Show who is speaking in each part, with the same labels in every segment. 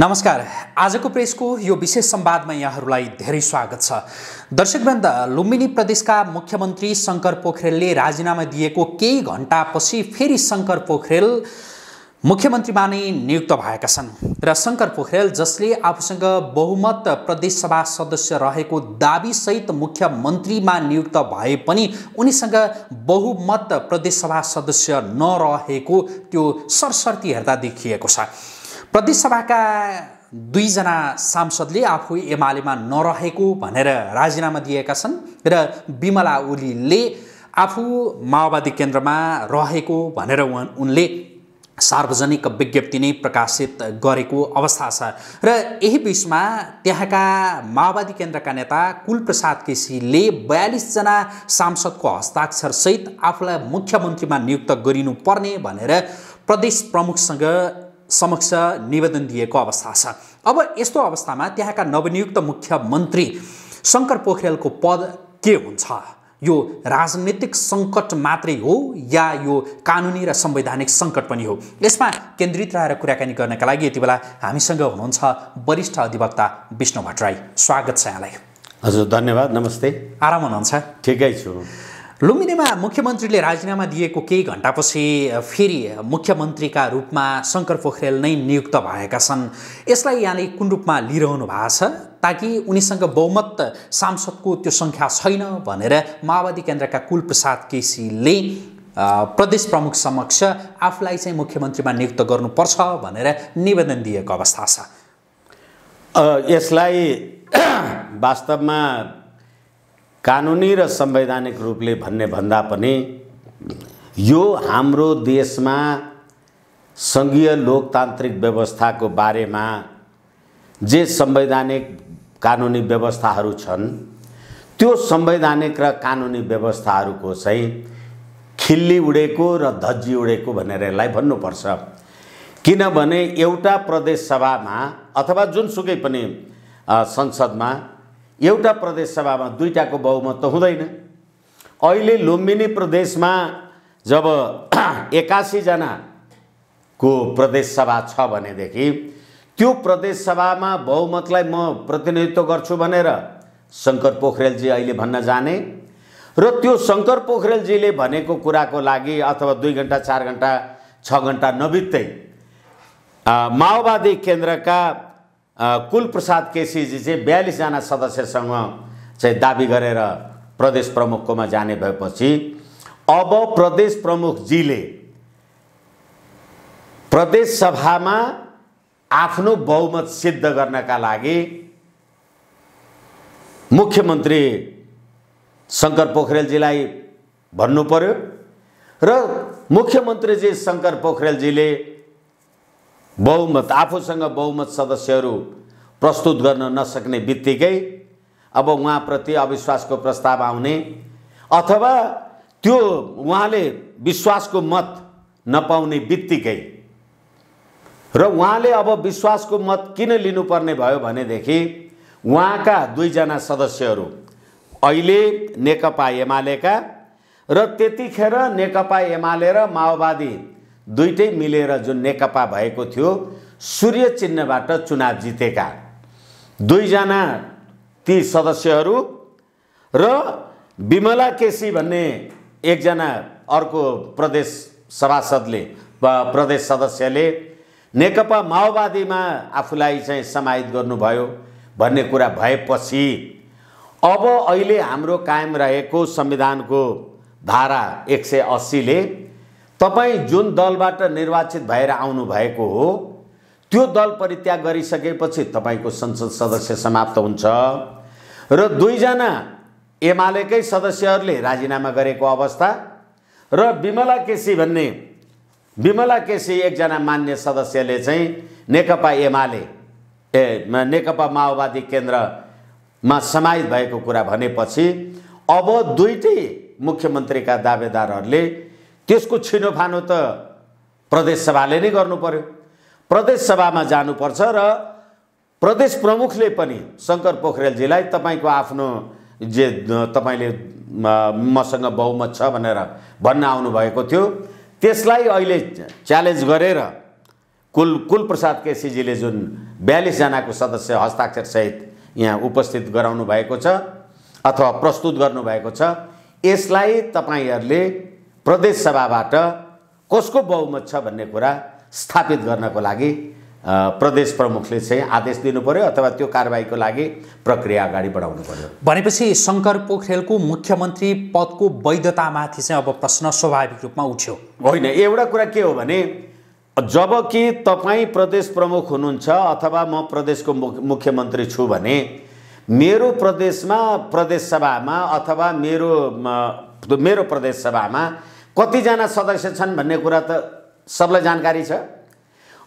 Speaker 1: नमस्कार आजको प्रेसको यो विशेष संवादमा यहाँहरूलाई धेरै स्वागत छ दर्शकवृन्द लुम्बिनी प्रदेशका मुख्यमन्त्री शङ्कर पोखरेलले राजीनामा दिएको केही घन्टापछि फेरि शङ्कर पोखरेल मुख्यमन्त्रीमा नै नियुक्त भएका छन् र शङ्कर पोखरेल जसले आफूसँग बहुमत प्रदेशसभा सदस्य रहेको दाबीसहित मुख्यमन्त्रीमा नियुक्त भए पनि उनीसँग बहुमत प्रदेशसभा सदस्य नरहेको त्यो सरसर्ती हेर्दा देखिएको छ प्रदेशसभाका दुईजना सांसदले आफू एमालेमा नरहेको भनेर राजीनामा दिएका छन् र विमला ओलीले आफू माओवादी केन्द्रमा रहेको भनेर उनले सार्वजनिक विज्ञप्ति नै प्रकाशित गरेको अवस्था छ र यही बिचमा त्यहाँका माओवादी केन्द्रका नेता कुलप्रसाद केसीले बयालिसजना सांसदको हस्ताक्षरसहित आफूलाई मुख्यमन्त्रीमा नियुक्त गरिनुपर्ने भनेर प्रदेश प्रमुखसँग समक्ष निवेदन दिएको अवस्था छ अब यस्तो अवस्थामा त्यहाँका नवनियुक्त मुख्यमन्त्री शङ्कर पोखरेलको पद के हुन्छ यो राजनीतिक सङ्कट मात्रै हो या यो कानुनी र संवैधानिक सङ्कट पनि हो यसमा केन्द्रित रहेर कुराकानी गर्नका लागि यति बेला हामीसँग हुनुहुन्छ वरिष्ठ अधिवक्ता विष्णु भट्टराई स्वागत छ यहाँलाई हजुर धन्यवाद नमस्ते आराम हुनुहुन्छ ठिकै छु लुम्बिनीमा मुख्यमन्त्रीले राजीनामा दिएको केही घन्टापछि फेरि मुख्यमन्त्रीका रूपमा शङ्कर पोखरेल नै नियुक्त भएका छन् यसलाई यहाँले कुन रूपमा लिइरहनु भएको छ ताकि उनीसँग बहुमत सांसदको त्यो सङ्ख्या छैन भनेर माओवादी केन्द्रका कुलप्रसाद केसीले प्रदेश प्रमुख समक्ष आफूलाई चाहिँ मुख्यमन्त्रीमा नियुक्त गर्नुपर्छ भनेर निवेदन दिएको अवस्था छ
Speaker 2: यसलाई वास्तवमा कानुनी र संवैधानिक रूपले भन्ने भन्दा पनि यो हाम्रो देशमा सङ्घीय लोकतान्त्रिक व्यवस्थाको बारेमा जे संवैधानिक कानुनी व्यवस्थाहरू छन् त्यो संवैधानिक र कानुनी व्यवस्थाहरूको चाहिँ खिल्ली उडेको र धज्जी उडेको भनेर यसलाई भन्नुपर्छ किनभने एउटा प्रदेश सभामा अथवा जुनसुकै पनि संसदमा एउटा प्रदेशसभामा दुईवटाको बहुमत त हुँदैन अहिले लुम्बिनी प्रदेशमा जब एक्कासीजनाको प्रदेशसभा छ भनेदेखि त्यो प्रदेशसभामा बहुमतलाई म प्रतिनिधित्व गर्छु भनेर शङ्कर पोखरेलजी अहिले भन्न जाने र त्यो शङ्कर पोखरेलजीले भनेको कुराको लागि अथवा दुई घन्टा चार घन्टा छ घन्टा नबित्दै माओवादी केन्द्रका कुलप्रसाद केसीजी चाहिँ बयालिसजना सदस्यसँग चाहिँ दाबी गरेर प्रदेश प्रमुखकोमा जाने भएपछि अब प्रदेश प्रमुखजीले प्रदेश सभामा आफ्नो बहुमत सिद्ध गर्नका लागि मुख्यमन्त्री शङ्कर पोखरेलजीलाई भन्नु पर्यो र मुख्यमन्त्रीजी शङ्कर पोखरेलजीले बहुमत आफूसँग बहुमत सदस्यहरू प्रस्तुत गर्न नसक्ने बित्तिकै अब उहाँप्रति अविश्वासको प्रस्ताव आउने अथवा त्यो उहाँले विश्वासको मत नपाउने बित्तिकै र उहाँले अब विश्वासको मत किन लिनुपर्ने भयो भनेदेखि उहाँका दुईजना सदस्यहरू अहिले नेकपा एमालेका र त्यतिखेर नेकपा एमाले र माओवादी दुइटै मिलेर जुन नेकपा भएको थियो सूर्य चिन्हबाट चुनाव जितेका दुईजना ती सदस्यहरू र विमला केसी भन्ने एकजना अर्को प्रदेश सभासदले प्रदेश सदस्यले नेकपा माओवादीमा आफूलाई चाहिँ समाहित गर्नुभयो भन्ने कुरा भएपछि अब अहिले हाम्रो कायम रहेको संविधानको धारा एक सय अस्सीले तपाईँ जुन दलबाट निर्वाचित भएर आउनुभएको हो त्यो दल परित्याग गरिसकेपछि तपाईँको संसद सदस्य समाप्त हुन्छ र दुईजना एमालेकै सदस्यहरूले राजीनामा गरेको अवस्था र विमला केसी भन्ने विमला केसी एकजना मान्य सदस्यले चाहिँ नेकपा एमाले ए नेकपा माओवादी केन्द्रमा समाहित भएको कुरा भनेपछि अब दुइटै मुख्यमन्त्रीका दावेदारहरूले त्यसको छिनोफानो त प्रदेशसभाले नै गर्नु पर्यो प्रदेशसभामा जानुपर्छ र प्रदेश प्रमुखले पनि शङ्कर पोखरेलजीलाई तपाईँको आफ्नो जे तपाईँले मसँग बहुमत छ भनेर भन्न आउनुभएको थियो त्यसलाई अहिले च्यालेन्ज गरेर कुल कुलप्रसाद केसीजीले जुन बयालिसजनाको सदस्य हस्ताक्षरसहित यहाँ उपस्थित गराउनु भएको छ अथवा प्रस्तुत गर्नुभएको छ यसलाई तपाईँहरूले प्रदेश सभाबाट कसको बहुमत छ भन्ने कुरा स्थापित गर्नको लागि प्रदेश प्रमुखले चाहिँ आदेश दिनु पर्यो अथवा त्यो कारवाहीको लागि प्रक्रिया अगाडि बढाउनु पर्यो
Speaker 1: भनेपछि शङ्कर पोखरेलको मुख्यमन्त्री पदको वैधतामाथि चाहिँ अब प्रश्न स्वाभाविक रूपमा उठ्यो
Speaker 2: होइन एउटा कुरा के हो भने जब कि तपाईँ प्रदेश प्रमुख हुनुहुन्छ अथवा म प्रदेशको मुख्यमन्त्री छु भने मेरो प्रदेशमा प्रदेशसभामा अथवा मेरो मेरो प्रदेशसभामा कतिजना सदस्य छन् भन्ने कुरा त सबलाई जानकारी छ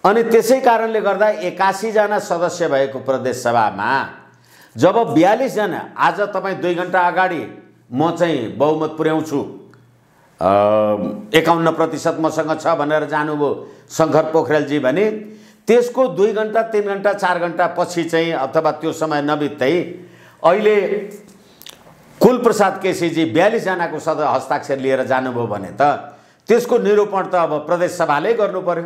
Speaker 2: अनि त्यसै कारणले गर्दा एकासीजना सदस्य भएको प्रदेश सभामा जब बयालिसजना आज तपाईँ दुई घन्टा अगाडि म चाहिँ बहुमत पुर्याउँछु एकाउन्न प्रतिशत मसँग छ भनेर जानुभयो शङ्कर पोखरेलजी भने त्यसको दुई घन्टा तिन घन्टा चार घन्टा पछि चाहिँ अथवा त्यो समय नबित्दै अहिले कुलप्रसाद केसीजी बयालिसजनाको सद हस्ताक्षर लिएर जानुभयो भने त त्यसको निरूपण त अब प्रदेशसभाले गर्नु पऱ्यो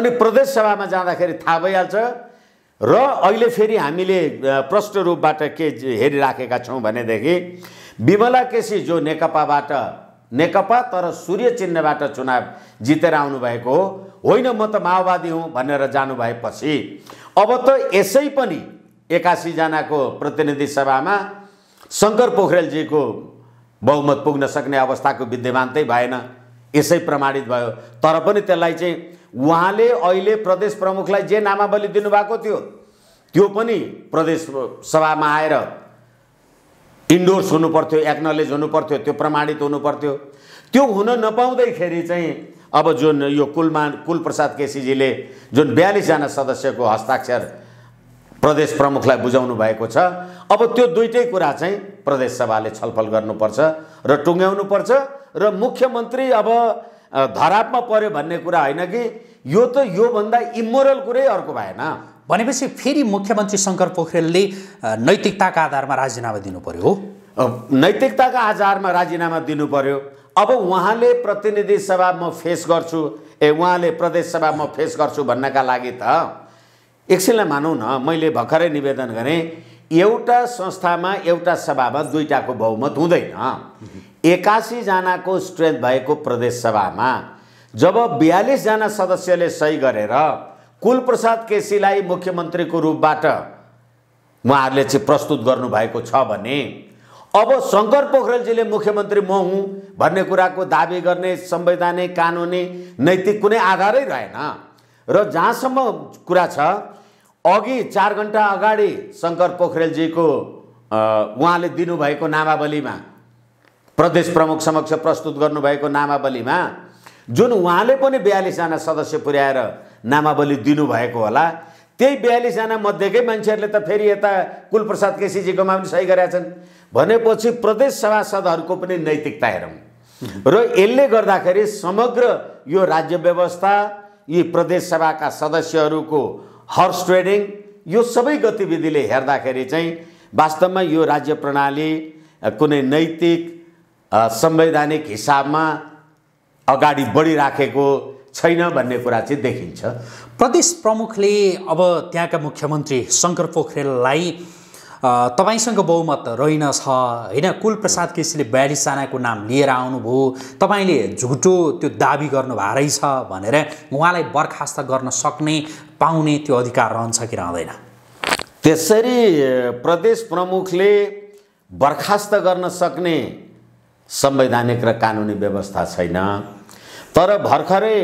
Speaker 2: अनि प्रदेशसभामा जाँदाखेरि थाहा भइहाल्छ र अहिले फेरि हामीले प्रष्ट रूपबाट के हेरिराखेका छौँ भनेदेखि विमला केसी जो नेकपाबाट नेकपा तर सूर्य चिन्हबाट चुनाव जितेर आउनुभएको हो होइन म त माओवादी हुँ भनेर जानुभएपछि अब त यसै पनि एकासीजनाको प्रतिनिधि सभामा शङ्कर पोखरेलजीको बहुमत पुग्न सक्ने अवस्थाको विद्यमान त भएन यसै प्रमाणित भयो तर पनि त्यसलाई चाहिँ उहाँले अहिले प्रदेश प्रमुखलाई जे नामावली दिनुभएको थियो त्यो पनि प्रदेश सभामा आएर इन्डोर्स हुनुपर्थ्यो एक्नोलेज हुनुपर्थ्यो त्यो प्रमाणित हुनुपर्थ्यो त्यो हुन नपाउँदैखेरि चाहिँ अब जुन यो कुलमान कुलप्रसाद केसीजीले जुन बयालिसजना सदस्यको हस्ताक्षर प्रदेश प्रमुखलाई बुझाउनु भएको छ अब त्यो दुइटै कुरा चाहिँ प्रदेश सभाले छलफल गर्नुपर्छ र टुङ्ग्याउनुपर्छ र मुख्यमन्त्री अब धरापमा पर्यो भन्ने कुरा होइन कि यो त योभन्दा
Speaker 1: इमोरल कुरै अर्को भएन भनेपछि फेरि मुख्यमन्त्री शङ्कर पोखरेलले नैतिकताका आधारमा राजीनामा दिनु पर्यो हो नैतिकताका आधारमा राजीनामा दिनु पर्यो अब
Speaker 2: उहाँले प्रतिनिधि सभा म फेस गर्छु ए उहाँले प्रदेश सभा म फेस गर्छु भन्नका लागि त एकछिनलाई मानौँ न मैले भर्खरै निवेदन गरेँ एउटा संस्थामा एउटा सभामा दुईवटाको बहुमत हुँदैन एकासीजनाको स्ट्रेन्थ भएको प्रदेश सभामा जब बयालिसजना सदस्यले सही गरेर कुलप्रसाद केसीलाई मुख्यमन्त्रीको रूपबाट उहाँहरूले चाहिँ प्रस्तुत गर्नुभएको छ भने अब शङ्कर पोखरेलजीले मुख्यमन्त्री म हुँ भन्ने कुराको दावी गर्ने संवैधानिक कानुनी नैतिक कुनै आधारै रहेन र जहाँसम्म कुरा छ अघि चार घन्टा अगाडि शङ्कर पोखरेलजीको उहाँले दिनुभएको नामावलीमा प्रदेश प्रमुख समक्ष प्रस्तुत गर्नुभएको नामावलीमा जुन उहाँले पनि बयालिसजना सदस्य पुर्याएर नामावली दिनुभएको होला त्यही बयालिसजना मध्येकै मान्छेहरूले त फेरि यता कुलप्रसाद केसीजीकोमा पनि सही गरेका छन् भनेपछि प्रदेश सभासदहरूको पनि नैतिकता हेरौँ र यसले गर्दाखेरि समग्र यो राज्य व्यवस्था यी प्रदेशसभाका सदस्यहरूको हर्स ट्रेडिङ यो सबै गतिविधिले हेर्दाखेरि चाहिँ वास्तवमा यो राज्य प्रणाली कुनै नैतिक संवैधानिक हिसाबमा
Speaker 1: अगाडि बढिराखेको छैन भन्ने कुरा चाहिँ देखिन्छ प्रदेश प्रमुखले अब त्यहाँका मुख्यमन्त्री शङ्कर पोखरेललाई तपाईँसँग बहुमत रहेनछ होइन कुलप्रसाद केसीले बयालिसजनाको नाम लिएर आउनुभयो तपाईँले झुटो त्यो दाबी गर्नुभएको रहेछ भनेर उहाँलाई बर्खास्त गर्न सक्ने पाउने त्यो अधिकार रहन्छ कि रहँदैन
Speaker 2: त्यसरी प्रदेश प्रमुखले बर्खास्त गर्न सक्ने संवैधानिक र कानुनी व्यवस्था छैन तर भर्खरै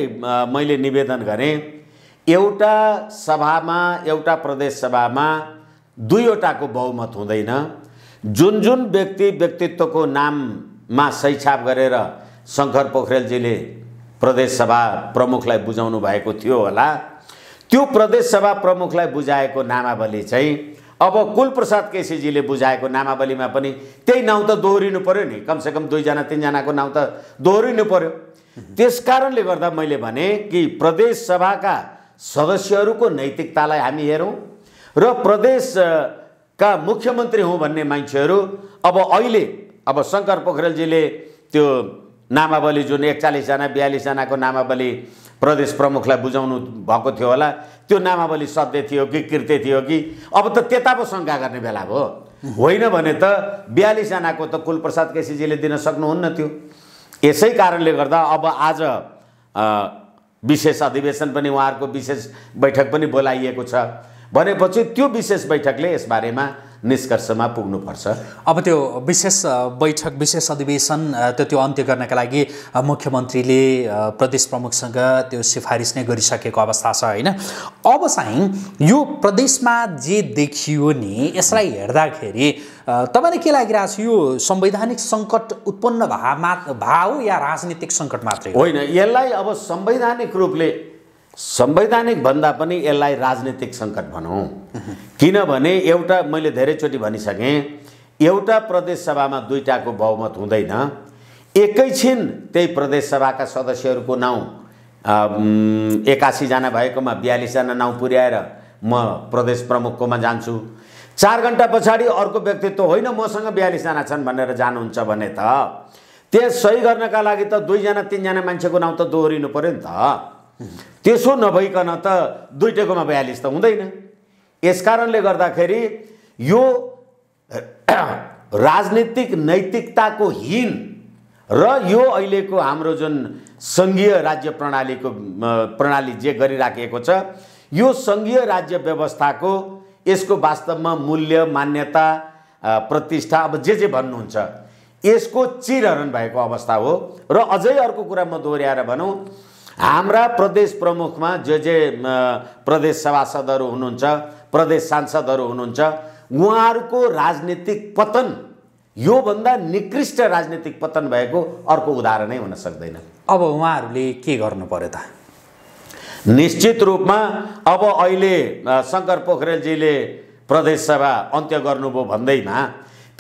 Speaker 2: मैले निवेदन गरेँ एउटा सभामा एउटा प्रदेश सभामा दुईवटाको बहुमत हुँदैन जुन जुन व्यक्ति व्यक्तित्वको नाममा छाप गरेर शङ्कर पोखरेलजीले प्रदेशसभा प्रमुखलाई बुझाउनु भएको थियो होला त्यो प्रदेशसभा प्रमुखलाई बुझाएको नामावली चाहिँ अब कुलप्रसाद केसीजीले बुझाएको नामावलीमा पनि त्यही नाउँ त दोहोरिनु पऱ्यो नि कमसेकम दुईजना तिनजनाको नाउँ त दोहोरिनु पऱ्यो त्यस कारणले गर्दा मैले भने कि प्रदेशसभाका सदस्यहरूको नैतिकतालाई हामी हेरौँ र प्रदेशका मुख्यमन्त्री हुँ भन्ने मान्छेहरू अब अहिले अब शङ्कर पोखरेलजीले त्यो नामावली जुन एकचालिसजना बयालिसजनाको नामावली प्रदेश प्रमुखलाई बुझाउनु भएको थियो होला त्यो नामावली सत्य थियो कि कृत्य थियो कि अब त त्यता पो शङ्का गर्ने बेला भयो होइन भने त बयालिसजनाको त कुलप्रसाद केसीजीले दिन सक्नुहुन्न थियो यसै कारणले गर्दा अब आज विशेष अधिवेशन पनि उहाँहरूको विशेष बैठक पनि बोलाइएको छ भनेपछि त्यो विशेष बैठकले यसबारेमा निष्कर्षमा पुग्नुपर्छ
Speaker 1: अब त्यो विशेष बैठक विशेष अधिवेशन त्यो त्यो अन्त्य गर्नका लागि मुख्यमन्त्रीले प्रदेश प्रमुखसँग त्यो सिफारिस नै गरिसकेको अवस्था छ होइन अब चाहिँ यो प्रदेशमा जे देखियो नि यसलाई हेर्दाखेरि तपाईँलाई के लागिरहेको छ यो संवैधानिक सङ्कट उत्पन्न भा मा भाव या राजनीतिक सङ्कट मात्रै होइन यसलाई अब संवैधानिक रूपले संवैधानिक भन्दा
Speaker 2: पनि यसलाई राजनीतिक सङ्कट भनौँ किनभने एउटा मैले धेरैचोटि भनिसकेँ एउटा प्रदेशसभामा दुईवटाको बहुमत हुँदैन एकैछिन त्यही प्रदेशसभाका सदस्यहरूको नाउँ एकासीजना भएकोमा बयालिसजना नाउँ पुर्याएर म प्रदेश प्रमुखकोमा जान्छु चार घन्टा पछाडि अर्को व्यक्तित्व होइन मसँग बयालिसजना छन् भनेर जानुहुन्छ भने त त्यहाँ सही गर्नका लागि त दुईजना तिनजना मान्छेको नाउँ त दोहोरिनु पऱ्यो नि त त्यसो नभइकन त दुइटैकोमा बयालिस त हुँदैन यस कारणले गर्दाखेरि यो राजनीतिक नैतिकताको हिन र यो अहिलेको हाम्रो जुन सङ्घीय राज्य प्रणालीको प्रणाली जे गरिराखेको छ यो सङ्घीय राज्य व्यवस्थाको यसको वास्तवमा मूल्य मान्यता प्रतिष्ठा अब जे जे भन्नुहुन्छ यसको चिरहरण भएको अवस्था हो र अझै अर्को कुरा म दोहोऱ्याएर भनौँ हाम्रा प्रदेश प्रमुखमा जे जे प्रदेश सभासदहरू हुनुहुन्छ प्रदेश सांसदहरू हुनुहुन्छ उहाँहरूको राजनीतिक पतन योभन्दा निकृष्ट राजनीतिक पतन भएको अर्को उदाहरणै हुन सक्दैन
Speaker 1: अब उहाँहरूले के गर्नु पर्यो त
Speaker 2: निश्चित रूपमा अब अहिले शङ्कर पोखरेलजीले प्रदेशसभा अन्त्य गर्नुभयो भन्दैमा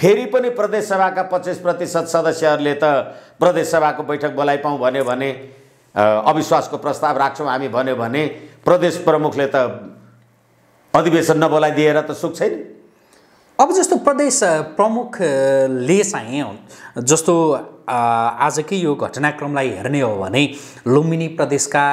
Speaker 2: फेरि पनि प्रदेशसभाका पच्चिस प्रतिशत सदस्यहरूले त प्रदेशसभाको बैठक बोलाइपाउँ भन्यो भने अविश्वासको प्रस्ताव राख्छौँ हामी भन्यो भने प्रदेश प्रमुखले
Speaker 1: त अधिवेशन नबोलाइदिएर त सुख छैन अब जस्तो प्रदेश प्रमुखले चाहिँ जस्तो आजकै यो घटनाक्रमलाई हेर्ने हो भने लुम्बिनी प्रदेशका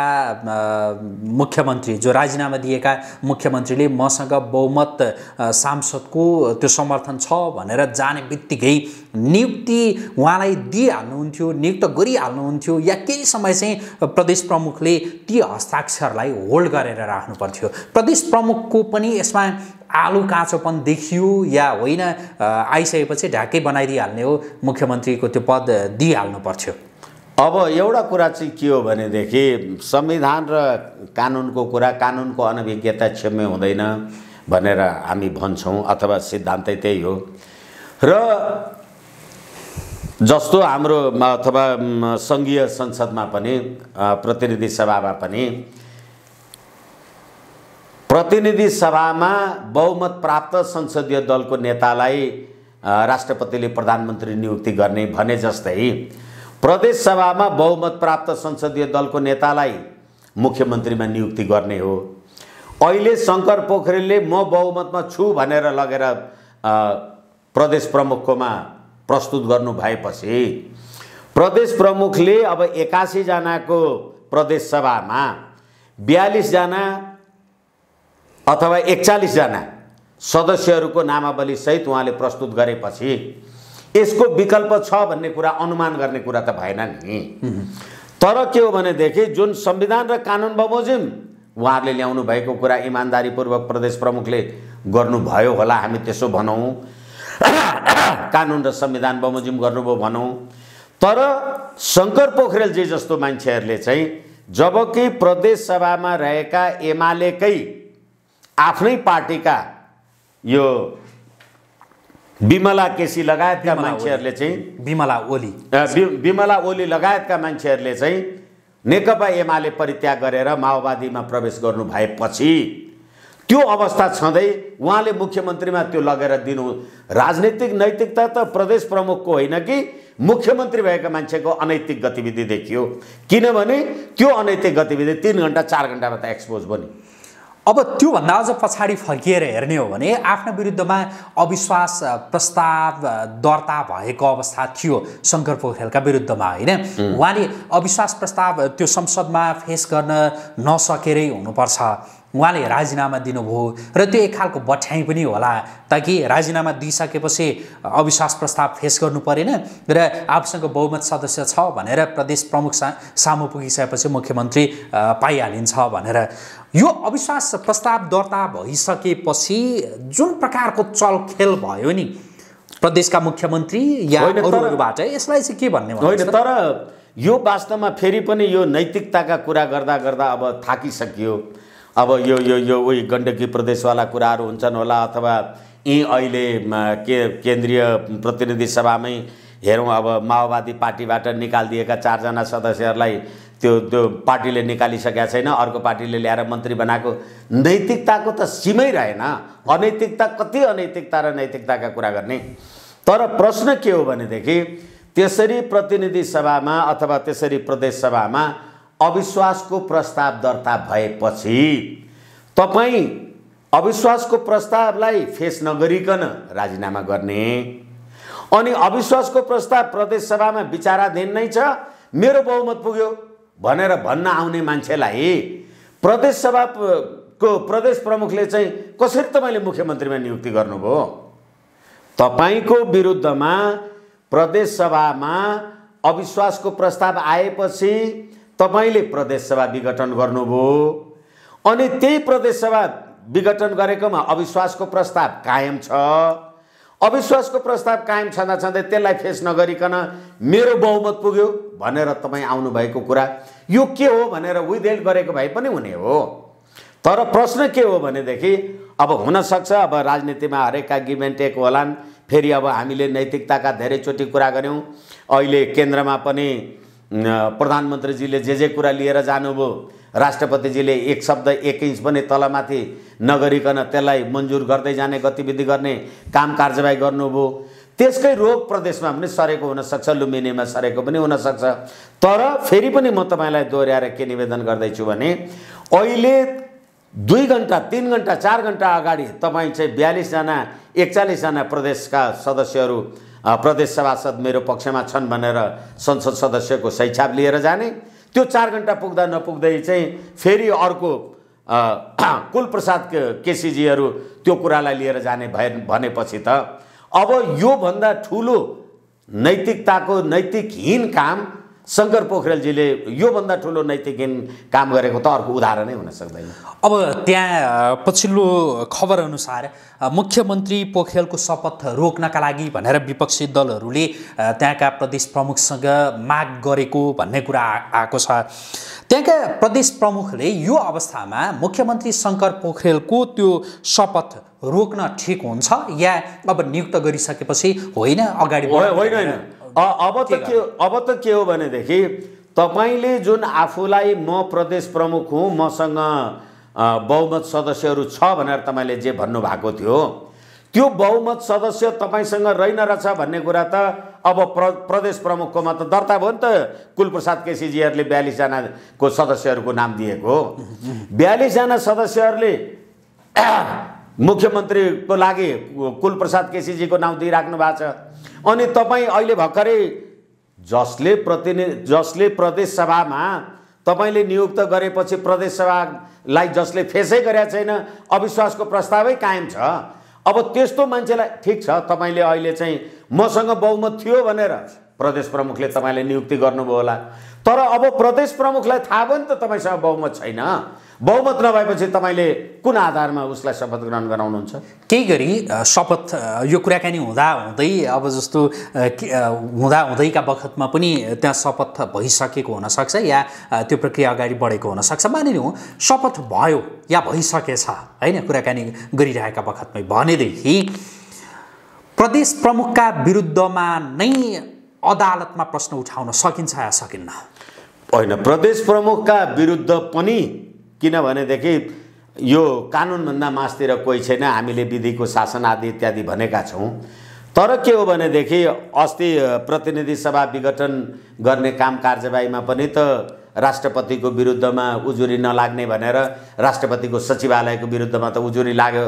Speaker 1: मुख्यमन्त्री जो राजीनामा दिएका मुख्यमन्त्रीले मसँग बहुमत सांसदको त्यो समर्थन छ भनेर जाने बित्तिकै नियुक्ति उहाँलाई दिइहाल्नुहुन्थ्यो नियुक्त गरिहाल्नुहुन्थ्यो या केही समय चाहिँ प्रदेश प्रमुखले ती हस्ताक्षरलाई होल्ड गरेर राख्नु पर्थ्यो प्रदेश प्रमुखको पनि यसमा आलु काँचोपन देखियो या होइन आइसकेपछि ढाके बनाइदिइहाल्ने हो मुख्यमन्त्रीको त्यो पद दिइहाल्नु पर्थ्यो
Speaker 2: अब एउटा कुरा चाहिँ के हो भनेदेखि संविधान र कानुनको कुरा कानुनको अनभिज्ञता क्षम्य हुँदैन भनेर हामी भन्छौँ अथवा सिद्धान्तै त्यही हो र जस्तो हाम्रो अथवा सङ्घीय संसदमा पनि प्रतिनिधि सभामा पनि प्रतिनिधि सभामा बहुमत प्राप्त संसदीय दलको नेतालाई राष्ट्रपतिले प्रधानमन्त्री नियुक्ति गर्ने भने जस्तै प्रदेश सभामा बहुमत प्राप्त संसदीय दलको नेतालाई मुख्यमन्त्रीमा नियुक्ति गर्ने हो अहिले शङ्कर पोखरेलले म बहुमतमा छु भनेर लगेर प्रदेश प्रमुखकोमा प्रस्तुत गर्नु भएपछि प्रदेश प्रमुखले अब एकासीजनाको प्रदेश सभामा बयालिसजना अथवा एकचालिसजना सदस्यहरूको नामावलीसहित उहाँले प्रस्तुत गरेपछि यसको विकल्प छ भन्ने कुरा अनुमान गर्ने कुरा त भएन नि तर के हो भनेदेखि जुन संविधान र कानुन बमोजिम उहाँहरूले ल्याउनु भएको कुरा इमान्दारीपूर्वक प्रदेश प्रमुखले गर्नुभयो होला हामी त्यसो भनौँ कानुन र संविधान बमोजिम गर्नुभयो भनौँ तर शङ्कर पोखरेलजी जस्तो मान्छेहरूले चाहिँ जबकि प्रदेशसभामा रहेका एमालेकै आफ्नै पार्टीका यो विमला केसी लगायतका मान्छेहरूले चाहिँ बिमला ओली बिमला ओली लगायतका मान्छेहरूले चाहिँ नेकपा एमाले परित्याग गरेर माओवादीमा प्रवेश गर्नु भएपछि त्यो अवस्था छँदै उहाँले मुख्यमन्त्रीमा त्यो लगेर दिनु राजनैतिक नैतिकता त प्रदेश प्रमुखको होइन कि मुख्यमन्त्री भएका मान्छेको अनैतिक गतिविधि
Speaker 1: देखियो किनभने त्यो अनैतिक गतिविधि तिन घन्टा चार घन्टामा त एक्सपोज भयो अब त्योभन्दा अझ पछाडि फर्किएर हेर्ने हो भने आफ्ना विरुद्धमा अविश्वास प्रस्ताव दर्ता भएको अवस्था थियो शङ्कर पोखरेलका विरुद्धमा होइन उहाँले अविश्वास प्रस्ताव त्यो संसदमा फेस गर्न नसकेरै हुनुपर्छ उहाँले राजीनामा दिनुभयो र त्यो एक खालको बठ्याइ पनि होला ताकि राजीनामा दिइसकेपछि अविश्वास प्रस्ताव फेस गर्नु परेन र आफूसँग बहुमत सदस्य छ भनेर प्रदेश प्रमुख सा सामु पुगिसकेपछि मुख्यमन्त्री पाइहालिन्छ भनेर यो अविश्वास प्रस्ताव दर्ता भइसकेपछि जुन प्रकारको चलखेल भयो नि प्रदेशका मुख्यमन्त्री या अरूहरूबाट यसलाई चाहिँ के भन्ने होइन तर यो
Speaker 2: वास्तवमा फेरि पनि यो नैतिकताका कुरा गर्दा गर्दा अब थाकिसकियो अब यो यो यो उही गण्डकी प्रदेशवाला कुराहरू हुन्छन् होला अथवा यी अहिले के केन्द्रीय प्रतिनिधि सभामै हेरौँ अब माओवादी पार्टीबाट निकालिदिएका चारजना सदस्यहरूलाई त्यो त्यो पार्टीले निकालिसकेका छैन अर्को पार्टीले ल्याएर मन्त्री बनाएको नैतिकताको त सीमै रहेन अनैतिकता कति अनैतिकता र नैतिकताका कुरा गर्ने तर प्रश्न के हो भनेदेखि त्यसरी प्रतिनिधि सभामा अथवा त्यसरी प्रदेश सभामा अविश्वासको प्रस्ताव दर्ता भएपछि तपाईँ अविश्वासको प्रस्तावलाई फेस नगरिकन राजीनामा गर्ने अनि अविश्वासको प्रस्ताव प्रदेश सभामा विचाराधीन नै छ मेरो बहुमत पुग्यो भनेर भन्न आउने मान्छेलाई प्रदेश सभाको प्रदेश प्रमुखले चाहिँ कसरी तपाईँले मुख्यमन्त्रीमा नियुक्ति गर्नुभयो तपाईँको विरुद्धमा प्रदेश सभामा अविश्वासको प्रस्ताव आएपछि तपाईँले प्रदेशसभा विघटन गर्नुभयो अनि त्यही प्रदेशसभा विघटन गरेकोमा अविश्वासको प्रस्ताव कायम छ अविश्वासको प्रस्ताव कायम छँदा छँदै त्यसलाई फेस नगरिकन मेरो बहुमत पुग्यो भनेर तपाईँ आउनुभएको कुरा यो के हो भनेर विधेड गरेको भए पनि हुने हो तर प्रश्न के हो भनेदेखि अब हुनसक्छ अब राजनीतिमा हरेक एक होलान् फेरि अब हामीले नैतिकताका धेरैचोटि कुरा गऱ्यौँ अहिले केन्द्रमा पनि प्रधानमन्त्रीजीले जे जे कुरा लिएर जानुभयो राष्ट्रपतिजीले एक शब्द एक इन्च पनि तलमाथि नगरिकन त्यसलाई मन्जुर गर्दै जाने गतिविधि गर्ने काम कार्यवाही गर्नुभयो त्यसकै रोग प्रदेशमा पनि सरेको हुनसक्छ लुम्बिनीमा सरेको पनि हुनसक्छ तर फेरि पनि म तपाईँलाई दोहोऱ्याएर के निवेदन गर्दैछु भने अहिले दुई घन्टा तिन घन्टा चार घन्टा अगाडि तपाईँ चाहिँ बयालिसजना एकचालिसजना प्रदेशका सदस्यहरू प्रदेश सभासद मेरो पक्षमा छन् भनेर संसद सदस्यको सैछाप लिएर जाने त्यो चार घन्टा पुग्दा नपुग्दै चाहिँ फेरि अर्को कुलप्रसाद केसीजीहरू त्यो कुरालाई लिएर जाने भए भनेपछि त अब योभन्दा ठुलो नैतिकताको नैतिकहीन काम शङ्कर पोखरेलजीले योभन्दा ठुलो नैतिकहीन काम गरेको त अर्को उदाहरणै हुन सक्दैन
Speaker 1: अब त्यहाँ पछिल्लो खबर अनुसार मुख्यमन्त्री पोखरेलको शपथ रोक्नका लागि भनेर विपक्षी दलहरूले त्यहाँका प्रदेश प्रमुखसँग माग गरेको भन्ने कुरा आएको छ त्यहाँका प्रदेश प्रमुखले यो अवस्थामा मुख्यमन्त्री शङ्कर पोखरेलको त्यो शपथ रोक्न ठिक हुन्छ या अब नियुक्त गरिसकेपछि होइन अगाडि होइन
Speaker 2: अब त के अब त के हो भनेदेखि तपाईँले जुन आफूलाई म प्रदेश प्रमुख हुँ मसँग बहुमत सदस्यहरू छ भनेर तपाईँले जे भन्नुभएको थियो त्यो बहुमत सदस्य तपाईँसँग रहेन रहेछ भन्ने कुरा त अब प्र प्रदेश प्रमुखकोमा त दर्ता भयो नि त कुलप्रसाद केसीजीहरूले बयालिसजनाको सदस्यहरूको नाम दिएको बयालिसजना सदस्यहरूले मुख्यमन्त्रीको लागि कुलप्रसाद केसीजीको नाउँ दिइराख्नु भएको छ अनि तपाईँ अहिले भर्खरै जसले प्रतिनि जसले प्रदेशसभामा तपाईँले नियुक्त गरेपछि प्रदेशसभालाई जसले फेसै गरेका छैन अविश्वासको प्रस्तावै कायम छ अब त्यस्तो मान्छेलाई ठिक छ तपाईँले अहिले चाहिँ मसँग बहुमत थियो भनेर प्रदेश प्रमुखले तपाईँले नियुक्ति गर्नुभयो होला तर अब प्रदेश प्रमुखलाई थाहा भयो नि त तपाईँसँग बहुमत छैन बहुमत नभएपछि तपाईँले
Speaker 1: कुन आधारमा उसलाई शपथ ग्रहण गराउनुहुन्छ केही गरी शपथ यो कुराकानी हुँदा हुँदै अब जस्तो हुँदा हुँदैका बखतमा पनि त्यहाँ शपथ भइसकेको हुनसक्छ या त्यो प्रक्रिया अगाडि बढेको हुनसक्छ मानिलिउँ शपथ भयो या भइसकेछ होइन कुराकानी गरिरहेका बखतमै भनेदेखि प्रदेश प्रमुखका विरुद्धमा नै अदालतमा प्रश्न उठाउन सकिन्छ या सकिन्न
Speaker 2: होइन प्रदेश प्रमुखका विरुद्ध पनि किनभनेदेखि यो कानुनभन्दा मासतिर कोही छैन हामीले विधिको शासन आदि इत्यादि भनेका छौँ तर के हो भनेदेखि अस्ति प्रतिनिधि सभा विघटन गर्ने काम कार्यवाहीमा पनि त राष्ट्रपतिको विरुद्धमा उजुरी नलाग्ने भनेर राष्ट्रपतिको सचिवालयको विरुद्धमा त उजुरी लाग्यो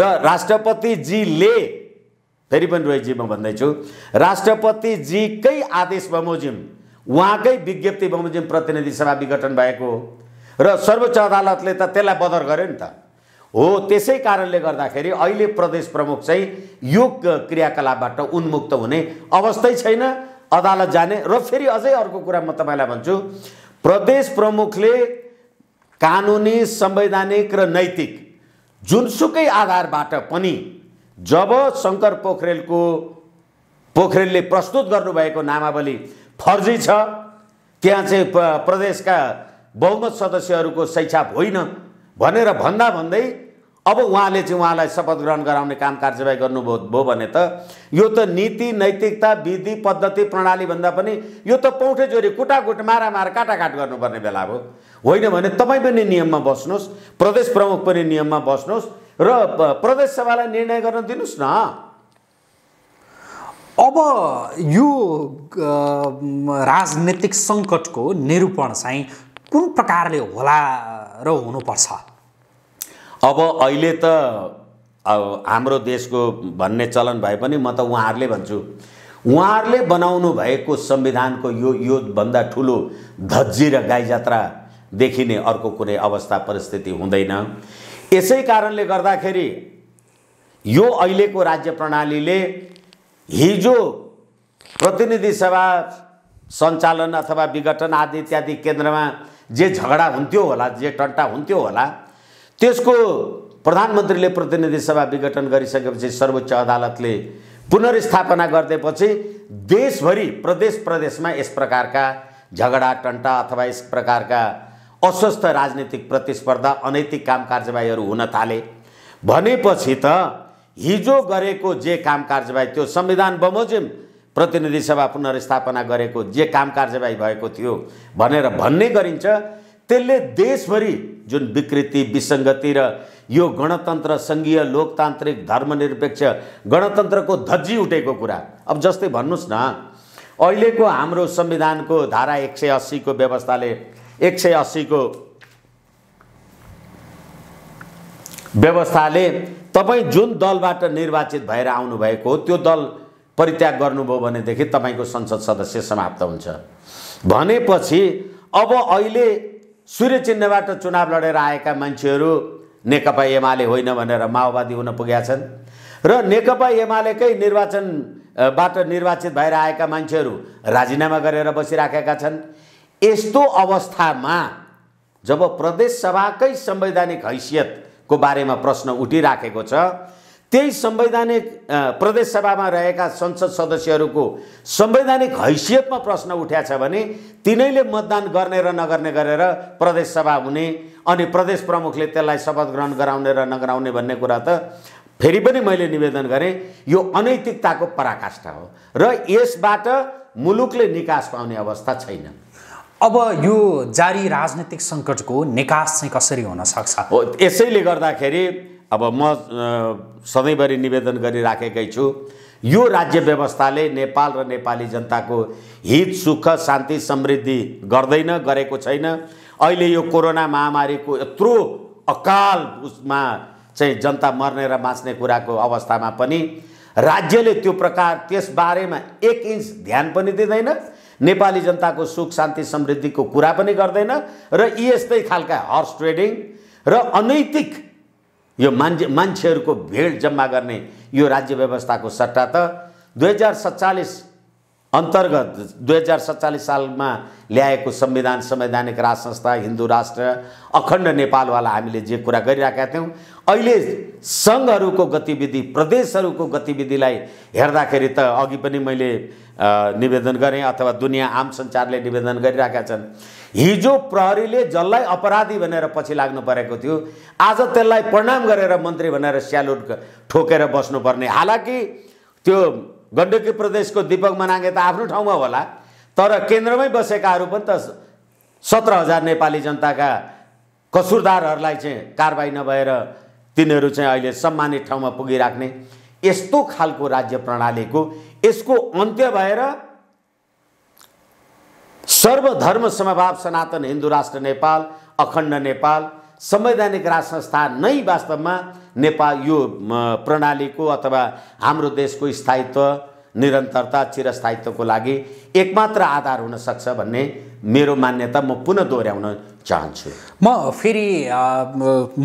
Speaker 2: र राष्ट्रपतिजीले फेरि पनि रोहितजी म भन्दैछु राष्ट्रपतिजीकै आदेश बमोजिम उहाँकै विज्ञप्ति बमोजिम प्रतिनिधि सभा विघटन भएको र सर्वोच्च अदालतले त त्यसलाई बदर गर्यो नि त हो त्यसै कारणले गर्दाखेरि अहिले प्रदेश प्रमुख चाहिँ यो क्रियाकलापबाट उन्मुक्त हुने अवस्थै छैन अदालत जाने र फेरि अझै अर्को कुरा म तपाईँलाई भन्छु प्रदेश प्रमुखले कानुनी संवैधानिक र नैतिक जुनसुकै आधारबाट पनि जब शङ्कर पोखरेलको पोखरेलले प्रस्तुत गर्नुभएको नामावली फर्जी छ त्यहाँ चाहिँ प्रदेशका बहुमत सदस्यहरूको शैक्षाप होइन भनेर भन्दा भन्दै अब उहाँले चाहिँ उहाँलाई शपथ ग्रहण गराउने काम कार्यवाही गर्नुभयो भने त यो त नीति नैतिकता विधि पद्धति प्रणालीभन्दा पनि यो त पौठे जोरी कुटाकुट मारामार काटाकाट गर्नुपर्ने बेला हो होइन भने तपाईँ पनि नियममा बस्नुहोस् प्रदेश प्रमुख पनि नियममा बस्नुहोस् र प्रदेश सभालाई निर्णय गर्न दिनुहोस् न
Speaker 1: अब यो राजनैतिक सङ्कटको निरूपण चाहिँ कुन प्रकारले होला र हुनुपर्छ
Speaker 2: अब अहिले त हाम्रो देशको भन्ने चलन भए पनि म त उहाँहरूले भन्छु उहाँहरूले बनाउनु भएको संविधानको यो योभन्दा ठुलो धज्जी र गाई जात्रा देखिने अर्को कुनै अवस्था परिस्थिति हुँदैन यसै कारणले गर्दाखेरि यो अहिलेको राज्य प्रणालीले हिजो प्रतिनिधि सभा सञ्चालन अथवा विघटन आदि इत्यादि केन्द्रमा जे झगडा हुन्थ्यो होला जे टन्टा हुन्थ्यो होला त्यसको प्रधानमन्त्रीले प्रतिनिधि सभा विघटन गरिसकेपछि सर्वोच्च अदालतले पुनर्स्थापना गरिदिएपछि देशभरि प्रदेश प्रदेशमा यस प्रकारका झगडा टन्टा अथवा यस प्रकारका अस्वस्थ राजनीतिक प्रतिस्पर्धा अनैतिक काम कार्यवाहीहरू हुन थाले भनेपछि त हिजो गरेको जे काम कार्यवाही त्यो संविधान बमोजिम प्रतिनिधि सभा पुनर्स्थापना गरेको जे काम कार्यवाही भएको थियो भनेर भन्ने गरिन्छ त्यसले देशभरि जुन विकृति विसङ्गति र यो गणतन्त्र सङ्घीय लोकतान्त्रिक धर्मनिरपेक्ष गणतन्त्रको धज्जी उठेको कुरा अब जस्तै भन्नुहोस् न अहिलेको हाम्रो संविधानको धारा एक सय अस्सीको व्यवस्थाले एक सय अस्सीको व्यवस्थाले तपाईँ जुन दलबाट निर्वाचित भएर आउनुभएको हो त्यो दल परित्याग गर्नुभयो भनेदेखि तपाईँको संसद सदस्य समाप्त हुन्छ भनेपछि अब अहिले सूर्य चिन्हबाट चुनाव लडेर आएका मान्छेहरू नेकपा एमाले होइन भनेर माओवादी हुन पुगेका छन् र नेकपा एमालेकै निर्वाचनबाट निर्वाचित भएर आएका मान्छेहरू राजीनामा गरेर बसिराखेका छन् यस्तो अवस्थामा जब प्रदेश सभाकै संवैधानिक हैसियतको बारेमा प्रश्न उठिराखेको छ त्यही संवैधानिक प्रदेश सभामा रहेका संसद सदस्यहरूको संवैधानिक हैसियतमा प्रश्न छ भने तिनैले मतदान गर्ने र नगर्ने गरेर प्रदेश सभा हुने अनि प्रदेश प्रमुखले त्यसलाई शपथ ग्रहण गराउने र नगराउने भन्ने कुरा त फेरि पनि मैले निवेदन गरेँ यो अनैतिकताको
Speaker 1: पराकाष्ठा हो र यसबाट मुलुकले निकास पाउने अवस्था छैन अब यो जारी राजनैतिक सङ्कटको निकास चाहिँ कसरी हुन सक्छ हो यसैले
Speaker 2: गर्दाखेरि अब म सधैँभरि निवेदन गरिराखेकै छु यो राज्य व्यवस्थाले नेपाल र नेपाली जनताको हित सुख शान्ति समृद्धि गर्दैन गरेको छैन अहिले यो कोरोना महामारीको यत्रो अकाल उसमा चाहिँ जनता मर्ने र बाँच्ने कुराको अवस्थामा पनि राज्यले त्यो प्रकार त्यसबारेमा एक इन्च ध्यान पनि दिँदैन नेपाली जनताको सुख शान्ति समृद्धिको कुरा पनि गर्दैन र यी यस्तै खालका हर्स ट्रेडिङ र अनैतिक यो मान्छे मान्छेहरूको भिड जम्मा गर्ने यो राज्य व्यवस्थाको सट्टा त दुई हजार सत्तालिस अन्तर्गत दुई हजार सत्तालिस सालमा ल्याएको संविधान संवैधानिक राज संस्था हिन्दू राष्ट्र अखण्ड नेपालवाला हामीले जे कुरा गरिरहेका थियौँ अहिले सङ्घहरूको गतिविधि प्रदेशहरूको गतिविधिलाई हेर्दाखेरि त अघि पनि मैले निवेदन गरेँ अथवा दुनियाँ आम सञ्चारले निवेदन गरिरहेका छन् हिजो प्रहरीले जसलाई अपराधी भनेर पछि लाग्नु परेको थियो आज त्यसलाई प्रणाम गरेर मन्त्री भनेर स्यालुट ठोकेर बस्नुपर्ने हालाकि त्यो गण्डकी प्रदेशको दिपक मनाङ्गे त आफ्नो ठाउँमा होला तर केन्द्रमै बसेकाहरू पनि त सत्र हजार नेपाली जनताका कसुरदारहरूलाई चाहिँ कारवाही नभएर तिनीहरू चाहिँ अहिले सम्मानित ठाउँमा पुगिराख्ने यस्तो खालको राज्य प्रणालीको यसको अन्त्य भएर सर्वधर्म समभाव सनातन हिन्दू राष्ट्र नेपाल अखण्ड नेपाल संवैधानिक राज संस्था नै वास्तवमा नेपाल यो प्रणालीको अथवा हाम्रो देशको स्थायित्व निरन्तरता चिरस्थायित्वको लागि एकमात्र आधार हुनसक्छ भन्ने मेरो मान्यता म पुनः दोहोऱ्याउन चाहन्छु
Speaker 1: म फेरि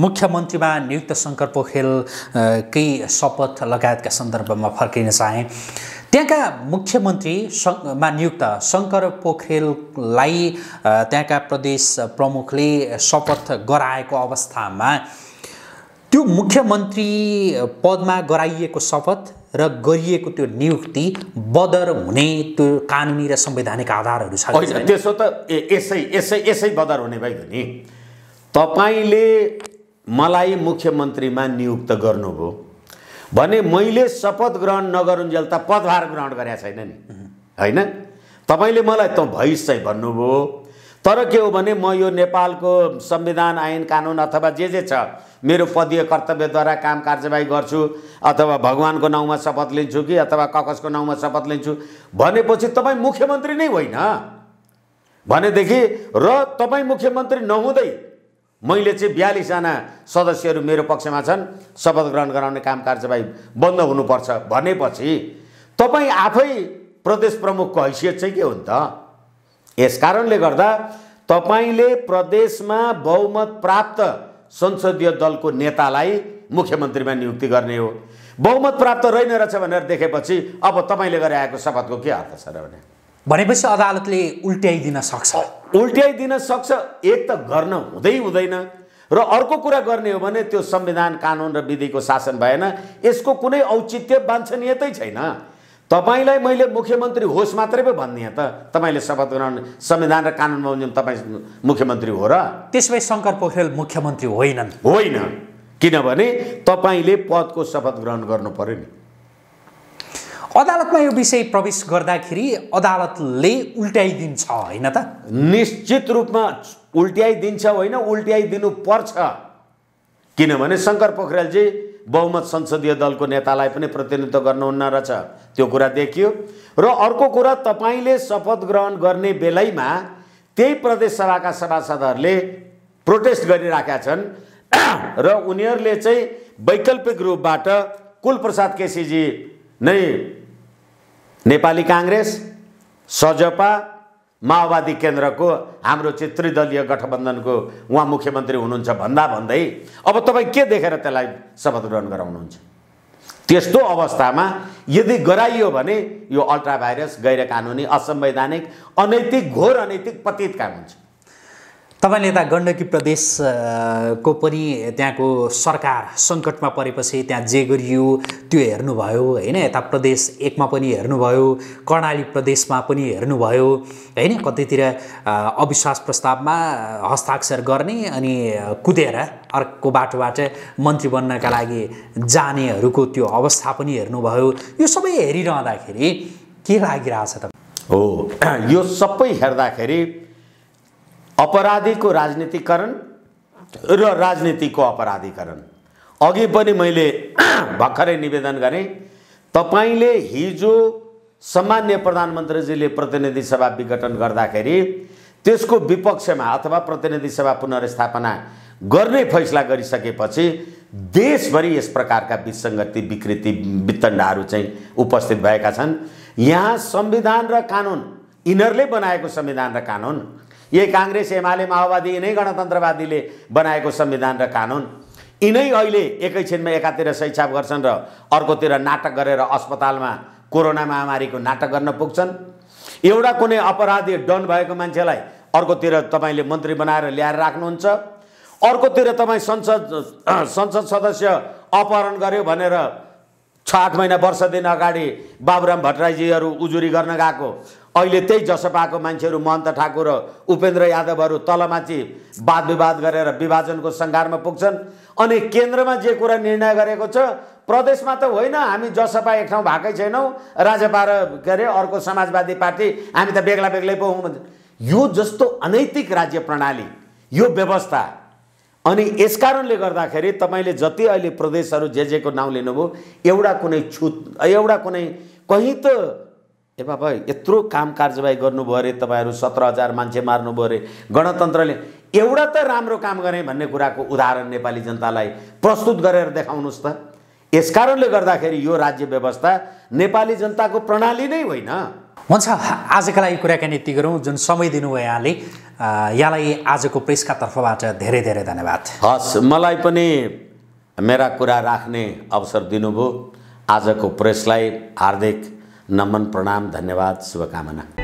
Speaker 1: मुख्यमन्त्रीमा नियुक्त शङ्कर पोखेलकै शपथ लगायतका सन्दर्भमा फर्किन चाहेँ त्यहाँका मुख्यमन्त्री मा नियुक्त शङ्कर पोखरेललाई त्यहाँका प्रदेश प्रमुखले शपथ गराएको अवस्थामा त्यो मुख्यमन्त्री पदमा गराइएको शपथ र गरिएको त्यो नियुक्ति बदर हुने त्यो कानुनी र संवैधानिक आधारहरू छ त्यसो त यसै यसै यसै बदर हुने भाइ नि तपाईँले मलाई
Speaker 2: मुख्यमन्त्रीमा नियुक्त गर्नुभयो भने मैले शपथ ग्रहण नगरुन्जेल त पदभार ग्रहण गरेका छैन नि होइन तपाईँले मलाई त भइस चाहिँ भन्नुभयो तर के हो भने म यो नेपालको संविधान ऐन कानुन अथवा जे जे छ मेरो पदीय कर्तव्यद्वारा काम कार्यवाही गर्छु अथवा भगवान्को नाउँमा शपथ लिन्छु कि अथवा ककसको नाउँमा शपथ लिन्छु भनेपछि तपाईँ मुख्यमन्त्री नै होइन भनेदेखि र तपाईँ मुख्यमन्त्री नहुँदै मैले चाहिँ बयालिसजना सदस्यहरू मेरो पक्षमा छन् शपथ ग्रहण गराउने काम कार्यवाही बन्द हुनुपर्छ भनेपछि तपाईँ आफै प्रदेश प्रमुखको हैसियत चाहिँ के हो नि त यस कारणले गर्दा तपाईँले प्रदेशमा बहुमत प्राप्त संसदीय दलको नेतालाई मुख्यमन्त्रीमा नियुक्ति गर्ने हो बहुमत प्राप्त रहेन रहेछ भनेर देखेपछि अब तपाईँले गरे आएको शपथको के अर्थ छ र भने भनेपछि अदालतले उल्ट्याइदिन सक्छ उल्ट्याइदिन सक्छ एक त गर्न हुँदै हुँदैन र अर्को कुरा गर्ने हो भने त्यो संविधान कानुन र विधिको शासन भएन यसको कुनै औचित्य वाञ्छनीयतै छैन तपाईँलाई मैले मुख्यमन्त्री होस् मात्रै पो भन्ने त तपाईँले शपथ ग्रहण संविधान र कानुन बमोजिम तपाईँ मुख्यमन्त्री हो र त्यसमै शङ्कर पोखरेल मुख्यमन्त्री होइनन् होइन किनभने तपाईँले पदको शपथ ग्रहण गर्नु पर्यो नि
Speaker 1: अदालतमा यो विषय प्रवेश गर्दाखेरि अदालतले उल्ट्याइदिन्छ होइन त निश्चित रूपमा
Speaker 2: उल्ट्याइदिन्छ होइन उल्ट्याइदिनु पर्छ किनभने शङ्कर पोखरेलजी बहुमत संसदीय दलको नेतालाई पनि प्रतिनिधित्व गर्नुहुन्न रहेछ त्यो कुरा देखियो र अर्को कुरा तपाईँले शपथ ग्रहण गर्ने बेलैमा त्यही प्रदेश सभाका सभासदहरूले प्रोटेस्ट गरिरहेका छन् र उनीहरूले चाहिँ वैकल्पिक रूपबाट कुलप्रसाद केसीजी नै नेपाली काङ्ग्रेस सजपा माओवादी केन्द्रको हाम्रो चाहिँ त्रिदलीय गठबन्धनको उहाँ मुख्यमन्त्री हुनुहुन्छ भन्दा भन्दै अब तपाईँ के देखेर त्यसलाई शपथ ग्रहण गराउनुहुन्छ त्यस्तो अवस्थामा यदि गराइयो भने यो अल्ट्रा भाइरस गैर कानुनी असंवैधानिक अनैतिक घोर अनैतिक पतित काम हुन्छ
Speaker 1: तपाईँले यता गण्डकी प्रदेशको पनि त्यहाँको सरकार सङ्कटमा परेपछि त्यहाँ जे गरियो त्यो हेर्नुभयो होइन यता प्रदेश एकमा पनि हेर्नुभयो कर्णाली प्रदेशमा पनि हेर्नुभयो होइन कतैतिर अविश्वास प्रस्तावमा हस्ताक्षर गर्ने अनि कुदेर अर्को बाटोबाट मन्त्री बन्नका लागि जानेहरूको त्यो अवस्था पनि हेर्नुभयो यो सबै हेरिरहँदाखेरि के लागिरहेछ त
Speaker 2: हो
Speaker 1: यो सबै हेर्दाखेरि
Speaker 2: अपराधीको राजनीतिकरण र राजनीतिको अपराधीकरण अघि पनि मैले भर्खरै निवेदन गरेँ तपाईँले हिजो सामान्य प्रधानमन्त्रीजीले प्रतिनिधि सभा विघटन गर्दाखेरि त्यसको विपक्षमा अथवा प्रतिनिधि सभा पुनर्स्थापना गर्ने फैसला गरिसकेपछि देशभरि यस प्रकारका विसङ्गति विकृति वितण्डाहरू चाहिँ उपस्थित भएका छन् यहाँ संविधान र कानुन यिनीहरूले बनाएको संविधान र कानुन यही काङ्ग्रेस एमाले माओवादी यिनै गणतन्त्रवादीले बनाएको संविधान र कानुन यिनै अहिले एकैछिनमा एकातिर सैछाप गर्छन् र अर्कोतिर नाटक गरेर अस्पतालमा कोरोना महामारीको नाटक गर्न पुग्छन् एउटा कुनै अपराधी डन भएको मान्छेलाई अर्कोतिर तपाईँले मन्त्री बनाएर ल्याएर राख्नुहुन्छ अर्कोतिर तपाईँ संसद संसद सदस्य अपहरण गर्यो भनेर छ आठ महिना दिन अगाडि बाबुराम भट्टराईजीहरू उजुरी गर्न गएको अहिले त्यही जसपाको मान्छेहरू महन्त ठाकुर र उपेन्द्र यादवहरू तलमाथि वाद विवाद गरेर विभाजनको सङ्घारमा पुग्छन् अनि केन्द्रमा जे कुरा निर्णय गरेको छ प्रदेशमा त होइन हामी जसपा एक ठाउँ भएकै छैनौँ राजपा र के अरे अर्को समाजवादी पार्टी हामी त बेग्ला बेग्लै पो हौँ यो जस्तो अनैतिक राज्य प्रणाली यो व्यवस्था अनि यसकारणले गर्दाखेरि तपाईँले जति अहिले प्रदेशहरू जे जेको नाउँ लिनुभयो एउटा कुनै छुत एउटा कुनै कहीँ त ए बाबा यत्रो काम कार्यवाही गर्नुभयो अरे तपाईँहरू सत्र हजार मान्छे मार्नुभयो अरे गणतन्त्रले एउटा त राम्रो काम गरेँ भन्ने कुराको उदाहरण नेपाली जनतालाई प्रस्तुत गरेर देखाउनुहोस् त यसकारणले गर्दाखेरि यो राज्य व्यवस्था नेपाली जनताको
Speaker 1: प्रणाली नै होइन हुन्छ आजका लागि कुराकानी यति गरौँ जुन समय दिनुभयो यहाँले यहाँलाई आजको प्रेसका तर्फबाट धेरै धेरै धन्यवाद
Speaker 2: हस् मलाई पनि मेरा कुरा राख्ने अवसर दिनुभयो आजको प्रेसलाई हार्दिक नमन प्रणाम धन्यवाद शुभकामना